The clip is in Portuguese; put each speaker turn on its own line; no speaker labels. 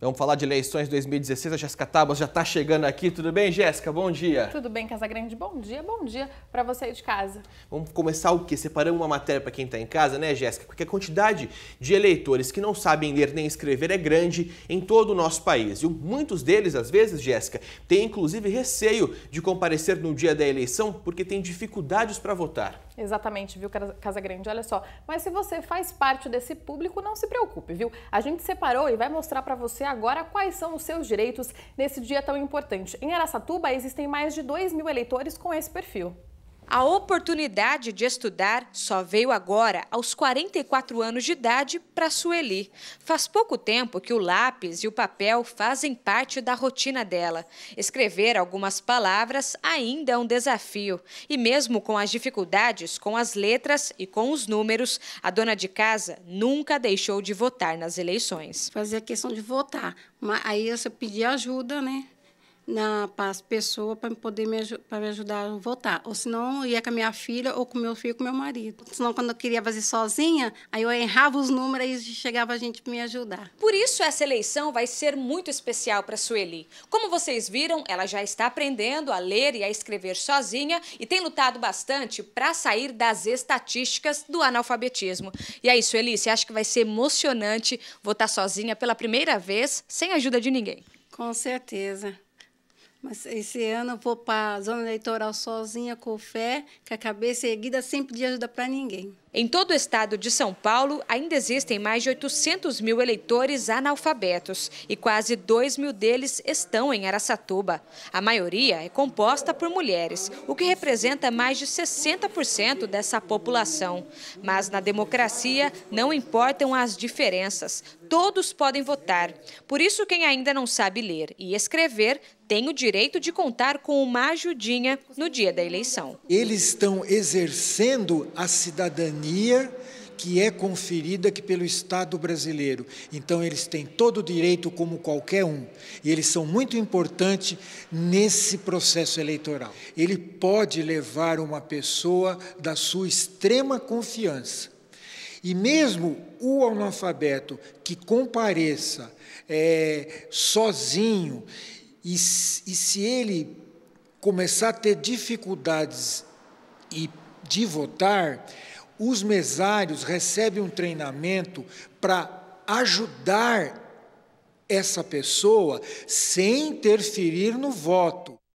Vamos falar de eleições 2016. A Jéssica Tabas já está chegando aqui. Tudo bem, Jéssica? Bom dia.
Tudo bem, Casagrande? Bom dia, bom dia para você aí de casa.
Vamos começar o quê? Separamos uma matéria para quem está em casa, né, Jéssica? Porque a quantidade de eleitores que não sabem ler nem escrever é grande em todo o nosso país. E muitos deles, às vezes, Jéssica, têm inclusive receio de comparecer no dia da eleição porque têm dificuldades para votar.
Exatamente, viu, Casagrande? Olha só. Mas se você faz parte desse público, não se preocupe, viu? A gente separou e vai mostrar para você agora quais são os seus direitos nesse dia tão importante. Em Araçatuba existem mais de 2 mil eleitores com esse
perfil. A oportunidade de estudar só veio agora, aos 44 anos de idade, para Sueli. Faz pouco tempo que o lápis e o papel fazem parte da rotina dela. Escrever algumas palavras ainda é um desafio. E mesmo com as dificuldades com as letras e com os números, a dona de casa nunca
deixou de votar nas eleições. Fazia questão de votar. Mas aí eu pedi ajuda, né? na paz pessoa para poder me, para me ajudar a votar. Ou senão eu ia com a minha filha ou com meu filho com meu marido. Senão quando eu queria fazer sozinha, aí eu errava os números e chegava a gente para me ajudar.
Por isso essa eleição vai ser muito especial para Sueli. Como vocês viram, ela já está aprendendo a ler e a escrever sozinha e tem lutado bastante para sair das estatísticas do analfabetismo. E aí, é Sueli, você acha que vai ser emocionante votar sozinha pela primeira vez, sem ajuda de ninguém?
Com certeza. Mas esse ano eu vou para a zona eleitoral sozinha, com fé, com a cabeça erguida, sempre de ajuda para ninguém. Em todo o estado de São Paulo, ainda existem
mais de 800 mil eleitores analfabetos e quase 2 mil deles estão em Aracatuba. A maioria é composta por mulheres, o que representa mais de 60% dessa população. Mas na democracia não importam as diferenças. Todos podem votar. Por isso, quem ainda não sabe ler e escrever tem o direito de contar com uma ajudinha no dia da eleição.
Eles estão exercendo a cidadania que é conferida aqui pelo Estado brasileiro. Então, eles têm todo o direito, como qualquer um, e eles são muito importantes nesse processo eleitoral. Ele pode levar uma pessoa da sua extrema confiança e mesmo o analfabeto que compareça é, sozinho, e, e se ele começar a ter dificuldades e de votar, os mesários recebem um treinamento para ajudar essa pessoa sem interferir no voto.